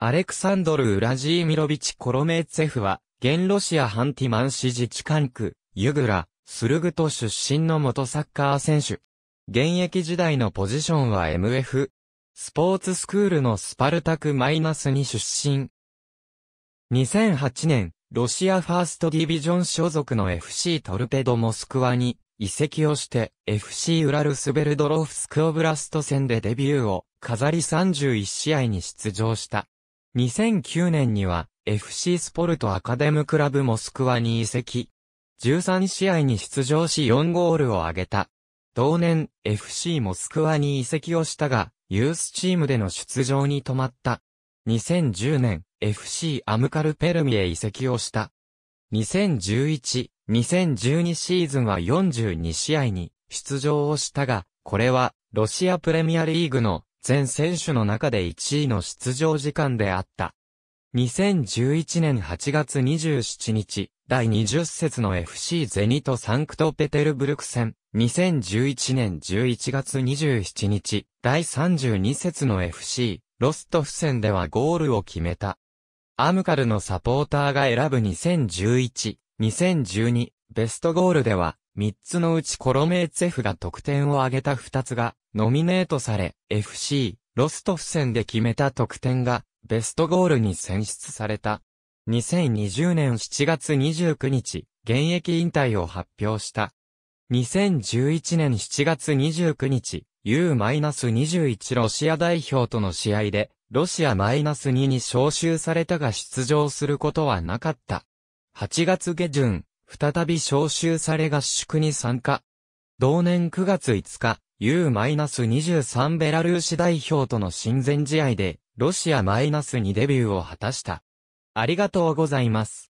アレクサンドル・ウラジーミロビチ・コロメーツェフは、現ロシアハンティマン市自治管区、ユグラ、スルグト出身の元サッカー選手。現役時代のポジションは MF。スポーツスクールのスパルタクマイナスに出身。2008年、ロシアファーストディビジョン所属の FC トルペドモスクワに移籍をして FC ウラルスベルドロフスクオブラスト戦でデビューを飾り31試合に出場した。2009年には FC スポルトアカデムクラブモスクワに移籍。13試合に出場し4ゴールを挙げた。同年 FC モスクワに移籍をしたが、ユースチームでの出場に止まった。2010年 FC アムカルペルミへ移籍をした。2011、2012シーズンは42試合に出場をしたが、これはロシアプレミアリーグの全選手の中で1位の出場時間であった。2011年8月27日、第20節の FC ゼニトサンクトペテルブルク戦、2011年11月27日、第32節の FC、ロストフ戦ではゴールを決めた。アムカルのサポーターが選ぶ2011、2012、ベストゴールでは、3つのうちコロメーツェフが得点を挙げた2つが、ノミネートされ、FC、ロストフ戦で決めた得点が、ベストゴールに選出された。2020年7月29日、現役引退を発表した。2011年7月29日、U-21 ロシア代表との試合で、ロシア -2 に招集されたが出場することはなかった。8月下旬、再び招集され合宿に参加。同年9月5日、U-23 ベラルーシ代表との親善試合で、ロシア -2 デビューを果たした。ありがとうございます。